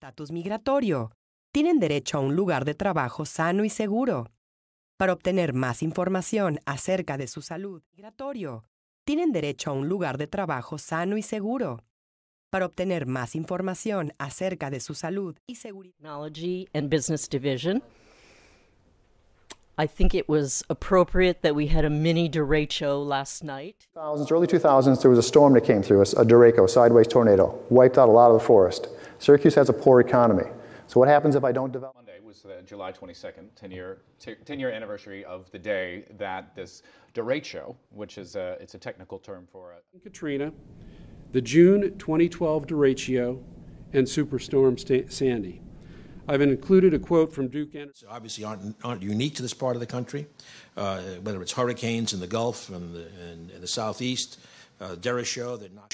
estatus migratorio. Tienen derecho a un lugar de trabajo sano y seguro. Para obtener más información acerca de su salud migratorio, tienen derecho a un lugar de trabajo sano y seguro. Para obtener más información acerca de su salud y seguridad. Technology and Business Division. I think it was appropriate that we had a mini derecho last night. early 2000s, there was a storm that came through us, a derecho, sideways tornado, wiped out a lot of the forest. Syracuse has a poor economy. So what happens if I don't develop? Monday was the July 22nd, 10-year 10-year anniversary of the day that this derecho, which is a, it's a technical term for it. Katrina, the June 2012 derecho, and Superstorm Sandy. I've included a quote from Duke Energy. Obviously, aren't, aren't unique to this part of the country, uh, whether it's hurricanes in the Gulf and the, and, and the Southeast, uh, derecho, that. not.